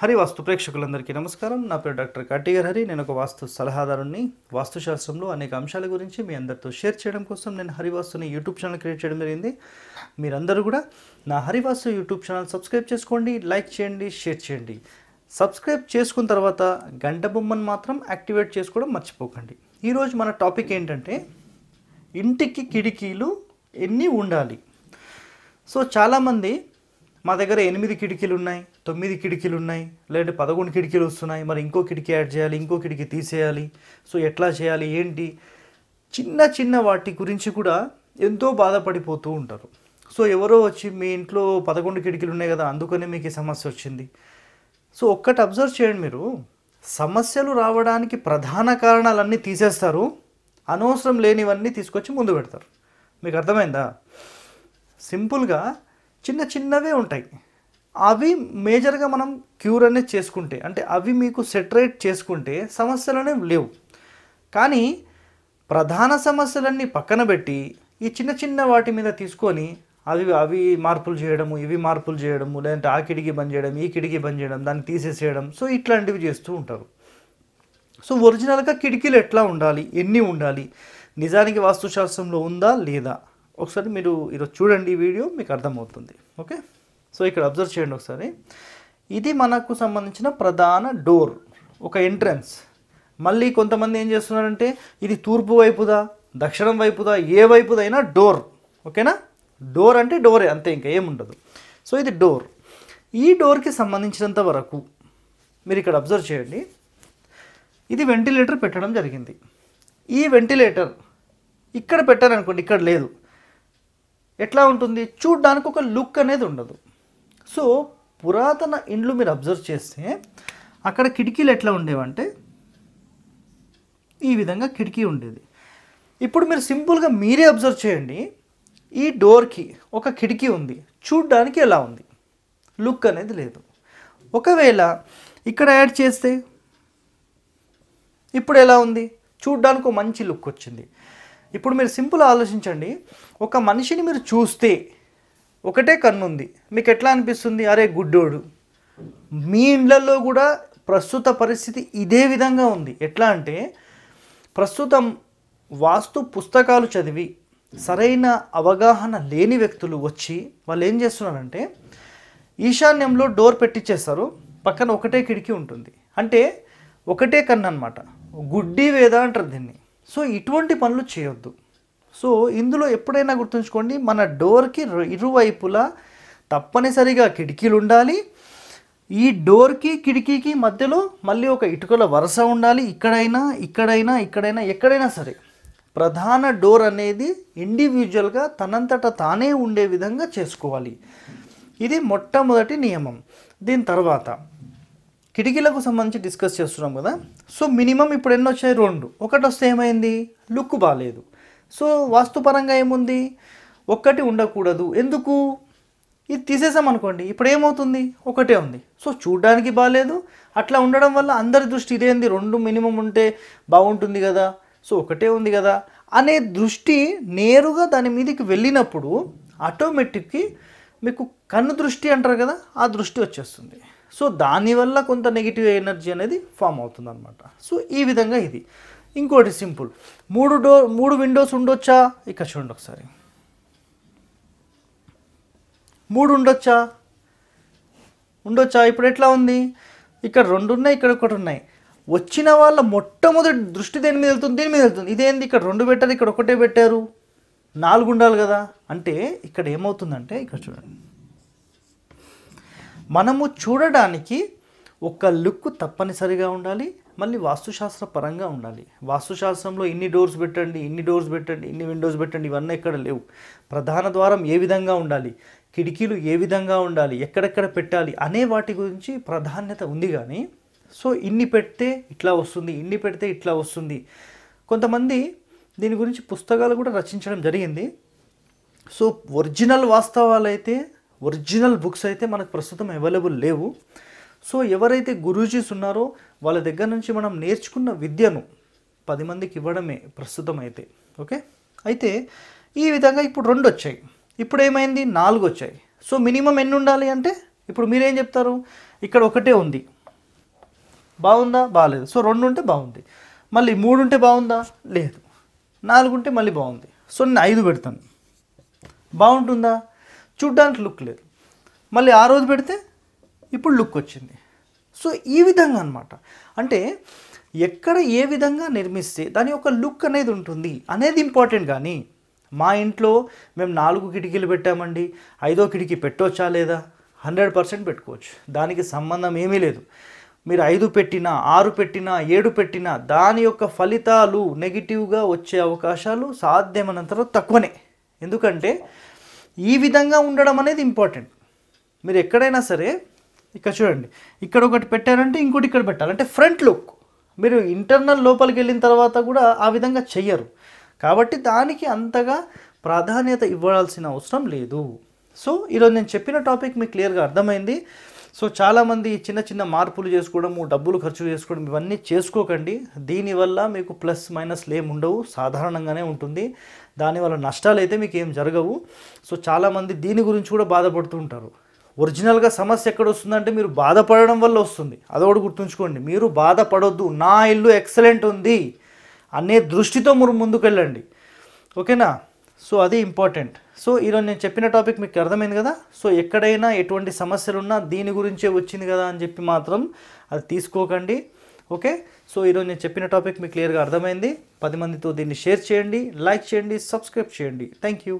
హరి వాస్తు ప్రేక్షకులందరికీ నమస్కారం నా పేరు డాక్టర్ కాటిగర్ హరి నేను ఒక వాస్తు సలహాదారుని వాస్తుశాస్త్రంలో అనేక అంశాల గురించి మీ అందరితో షేర్ చేయడం కోసం నేను హరివాస్తుని యూట్యూబ్ ఛానల్ క్రియేట్ చేయడం జరిగింది మీరందరూ కూడా నా హరివాస్తు యూట్యూబ్ ఛానల్ సబ్స్క్రైబ్ చేసుకోండి లైక్ చేయండి షేర్ చేయండి సబ్స్క్రైబ్ చేసుకున్న తర్వాత గంట బొమ్మను మాత్రం యాక్టివేట్ చేసుకోవడం మర్చిపోకండి ఈరోజు మన టాపిక్ ఏంటంటే ఇంటికి కిటికీలు ఎన్ని ఉండాలి సో చాలామంది మా దగ్గర ఎనిమిది కిటికీలు ఉన్నాయి తొమ్మిది కిటికీలు ఉన్నాయి లేదంటే పదకొండు కిటికీలు వస్తున్నాయి మరి ఇంకో కిటికీ యాడ్ చేయాలి ఇంకో కిటికీ తీసేయాలి సో ఎట్లా చేయాలి ఏంటి చిన్న చిన్న వాటి గురించి కూడా ఎంతో బాధపడిపోతూ ఉంటారు సో ఎవరో వచ్చి మీ ఇంట్లో పదకొండు కిటికీలు ఉన్నాయి కదా అందుకనే మీకు సమస్య వచ్చింది సో ఒక్కటి అబ్జర్వ్ చేయండి మీరు సమస్యలు రావడానికి ప్రధాన కారణాలన్నీ తీసేస్తారు అనవసరం లేనివన్నీ తీసుకొచ్చి ముందు పెడతారు మీకు అర్థమైందా సింపుల్గా చిన్న చిన్నవే ఉంటాయి అవి మేజర్గా మనం క్యూర్ అనేది చేసుకుంటే అంటే అవి మీకు సెటరేట్ చేసుకుంటే అనేవి లేవు కానీ ప్రధాన సమస్యలన్నీ పక్కన పెట్టి ఈ చిన్న చిన్న వాటి మీద తీసుకొని అవి అవి మార్పులు చేయడము ఇవి మార్పులు చేయడము లేదంటే ఆ కిటికీ బంద్ చేయడం ఈ కిటికీ బంద్ చేయడం దాన్ని తీసేసేయడం సో ఇట్లాంటివి చేస్తూ ఉంటారు సో ఒరిజినల్గా కిటికీలు ఎట్లా ఉండాలి ఎన్ని ఉండాలి నిజానికి వాస్తుశాస్త్రంలో ఉందా లేదా ఒకసారి మీరు ఈరోజు చూడండి ఈ వీడియో మీకు అర్థమవుతుంది ఓకే సో ఇక్కడ అబ్జర్వ్ చేయండి ఒకసారి ఇది మనకు సంబంధించిన ప్రధాన డోర్ ఒక ఎంట్రన్స్ మళ్ళీ కొంతమంది ఏం చేస్తున్నారంటే ఇది తూర్పు వైపుదా దక్షిణం వైపుదా ఏ వైపుదైనా డోర్ ఓకేనా డోర్ అంటే డోరే అంతే ఇంకా ఏముండదు సో ఇది డోర్ ఈ డోర్కి సంబంధించినంత వరకు మీరు ఇక్కడ అబ్జర్వ్ చేయండి ఇది వెంటిలేటర్ పెట్టడం జరిగింది ఈ వెంటిలేటర్ ఇక్కడ పెట్టారనుకోండి ఇక్కడ లేదు ఎట్లా ఉంటుంది చూడ్డానికి ఒక లుక్ అనేది ఉండదు సో పురాతన ఇండ్లు మీరు అబ్జర్వ్ చేస్తే అక్కడ కిటికీలు ఎట్లా ఉండేవంటే ఈ విధంగా కిటికీ ఉండేది ఇప్పుడు మీరు సింపుల్గా మీరే అబ్జర్వ్ చేయండి ఈ డోర్కి ఒక కిటికీ ఉంది చూడ్డానికి ఎలా ఉంది లుక్ అనేది లేదు ఒకవేళ ఇక్కడ యాడ్ చేస్తే ఇప్పుడు ఎలా ఉంది చూడ్డానికి మంచి లుక్ వచ్చింది ఇప్పుడు మీరు సింపుల్ ఆలోచించండి ఒక మనిషిని మీరు చూస్తే ఒకటే కన్ను ఉంది మీకు ఎట్లా అనిపిస్తుంది అరే గుడ్డోడు మీ ఇండ్లలో కూడా ప్రస్తుత పరిస్థితి ఇదే విధంగా ఉంది ఎట్లా అంటే ప్రస్తుతం వాస్తు పుస్తకాలు చదివి సరైన అవగాహన లేని వ్యక్తులు వచ్చి వాళ్ళు ఏం చేస్తున్నారంటే ఈశాన్యంలో డోర్ పెట్టించేస్తారు పక్కన ఒకటే కిటికీ ఉంటుంది అంటే ఒకటే కన్ను అనమాట గుడ్డి వేద అంటారు దీన్ని సో ఇటువంటి పనులు చేయొద్దు సో ఇందులో ఎప్పుడైనా గుర్తుంచుకోండి మన డోర్కి ఇరువైపులా తప్పనిసరిగా కిటికీలు ఉండాలి ఈ డోర్కి కిటికీకి మధ్యలో మళ్ళీ ఒక ఇటుకల వరుస ఉండాలి ఇక్కడైనా ఇక్కడైనా ఇక్కడైనా ఎక్కడైనా సరే ప్రధాన డోర్ అనేది ఇండివిజువల్గా తనంతట తానే ఉండే విధంగా చేసుకోవాలి ఇది మొట్టమొదటి నియమం దీని తర్వాత కిటికీలకు సంబంధించి డిస్కస్ చేస్తున్నాం కదా సో మినిమం ఇప్పుడు ఎన్ని వచ్చాయి రెండు ఒకటి వస్తే ఏమైంది లుక్ బాగాలేదు సో వాస్తుపరంగా ఏముంది ఒక్కటి ఉండకూడదు ఎందుకు ఇది తీసేసాం అనుకోండి ఇప్పుడు ఏమవుతుంది ఒకటే ఉంది సో చూడడానికి బాగాలేదు అట్లా ఉండడం వల్ల అందరి దృష్టి ఇదేంది రెండు మినిమం ఉంటే బాగుంటుంది కదా సో ఒకటే ఉంది కదా అనే దృష్టి నేరుగా దాని మీదకి వెళ్ళినప్పుడు ఆటోమేటిక్కి మీకు కన్ను దృష్టి అంటారు కదా ఆ దృష్టి వచ్చేస్తుంది సో దానివల్ల కొంత నెగిటివ్ ఎనర్జీ అనేది ఫామ్ అవుతుంది అనమాట సో ఈ విధంగా ఇది ఇంకోటి సింపుల్ మూడు డోర్ మూడు విండోస్ ఉండొచ్చా ఇక్కడ చూడండి ఒకసారి మూడు ఉండొచ్చా ఉండొచ్చా ఇప్పుడు ఎట్లా ఉంది ఇక్కడ రెండు ఉన్నాయి ఇక్కడ ఒకటి ఉన్నాయి వచ్చిన వాళ్ళ మొట్టమొదటి దృష్టి దేని మీద వెళ్తుంది దీని మీద వెళ్తుంది ఇదేంది ఇక్కడ రెండు పెట్టారు ఇక్కడ ఒకటే పెట్టారు నాలుగు ఉండాలి కదా అంటే ఇక్కడ ఏమవుతుందంటే ఇక్కడ చూడండి మనము చూడడానికి ఒక లుక్ తప్పనిసరిగా ఉండాలి మళ్ళీ వాస్తుశాస్త్ర పరంగా ఉండాలి వాస్తుశాస్త్రంలో ఇన్ని డోర్స్ పెట్టండి ఇన్ని డోర్స్ పెట్టండి ఇన్ని విండోస్ పెట్టండి ఇవన్నీ ఎక్కడ లేవు ప్రధాన ద్వారం ఏ విధంగా ఉండాలి కిటికీలు ఏ విధంగా ఉండాలి ఎక్కడెక్కడ పెట్టాలి అనే వాటి గురించి ప్రాధాన్యత ఉంది కానీ సో ఇన్ని పెడితే ఇట్లా వస్తుంది ఇన్ని పెడితే ఇట్లా వస్తుంది కొంతమంది దీని గురించి పుస్తకాలు కూడా రచించడం జరిగింది సో ఒరిజినల్ వాస్తవాలు అయితే ఒరిజినల్ బుక్స్ అయితే మనకు ప్రస్తుతం అవైలబుల్ లేవు సో ఎవరైతే గురూజీస్ ఉన్నారో వాళ్ళ దగ్గర నుంచి మనం నేర్చుకున్న విద్యను పది మందికి ఇవ్వడమే ప్రస్తుతం అయితే ఓకే అయితే ఈ విధంగా ఇప్పుడు రెండు వచ్చాయి ఇప్పుడు ఏమైంది నాలుగు వచ్చాయి సో మినిమం ఎన్ని ఉండాలి అంటే ఇప్పుడు మీరేం చెప్తారు ఇక్కడ ఒకటే ఉంది బాగుందా బాగాలేదు సో రెండు ఉంటే బాగుంది మళ్ళీ మూడు ఉంటే బాగుందా లేదు నాలుగు ఉంటే మళ్ళీ బాగుంది సో నేను ఐదు పెడతాను బాగుంటుందా చూడ్డానికి లుక్ లేదు మళ్ళీ ఆ రోజు పెడితే ఇప్పుడు లుక్ వచ్చింది సో ఈ విధంగా అనమాట అంటే ఎక్కడ ఏ విధంగా నిర్మిస్తే దాని యొక్క లుక్ అనేది ఉంటుంది అనేది ఇంపార్టెంట్ కానీ మా ఇంట్లో మేము నాలుగు కిటికీలు పెట్టామండి ఐదో కిటికీ పెట్టొచ్చా లేదా హండ్రెడ్ పర్సెంట్ పెట్టుకోవచ్చు దానికి సంబంధం ఏమీ లేదు మీరు ఐదు పెట్టినా ఆరు పెట్టినా ఏడు పెట్టినా దాని యొక్క ఫలితాలు నెగిటివ్గా వచ్చే అవకాశాలు సాధ్యమైనంతలో తక్కువనే ఎందుకంటే ఈ విధంగా ఉండడం అనేది ఇంపార్టెంట్ మీరు ఎక్కడైనా సరే ఇక్కడ చూడండి ఇక్కడ ఒకటి పెట్టారంటే ఇంకోటి ఇక్కడ పెట్టాలి అంటే ఫ్రంట్ లుక్ మీరు ఇంటర్నల్ లోపలికి వెళ్ళిన తర్వాత కూడా ఆ విధంగా చెయ్యరు కాబట్టి దానికి అంతగా ప్రాధాన్యత ఇవ్వాల్సిన అవసరం లేదు సో ఈరోజు నేను చెప్పిన టాపిక్ మీకు క్లియర్గా అర్థమైంది సో చాలామంది చిన్న చిన్న మార్పులు చేసుకోవడము డబ్బులు ఖర్చు చేసుకోవడం ఇవన్నీ చేసుకోకండి దీనివల్ల మీకు ప్లస్ మైనస్ లేము ఉండవు సాధారణంగానే ఉంటుంది దానివల్ల నష్టాలు అయితే మీకు ఏం జరగవు సో చాలామంది దీని గురించి కూడా బాధపడుతూ ఉంటారు ఒరిజినల్గా సమస్య ఎక్కడ వస్తుందంటే మీరు బాధపడడం వల్ల వస్తుంది అదొకటి గుర్తుంచుకోండి మీరు బాధపడొద్దు నా ఇల్లు ఎక్సలెంట్ ఉంది అనే దృష్టితో మీరు ముందుకెళ్ళండి ఓకేనా సో అది ఇంపార్టెంట్ సో ఈరోజు నేను చెప్పిన టాపిక్ మీకు అర్థమైంది కదా సో ఎక్కడైనా ఎటువంటి సమస్యలు ఉన్నా దీని గురించే వచ్చింది కదా అని చెప్పి మాత్రం అది తీసుకోకండి ఓకే సో ఈరోజు నేను చెప్పిన టాపిక్ మీకు క్లియర్గా అర్థమైంది పది మందితో దీన్ని షేర్ చేయండి లైక్ చేయండి సబ్స్క్రైబ్ చేయండి థ్యాంక్ యూ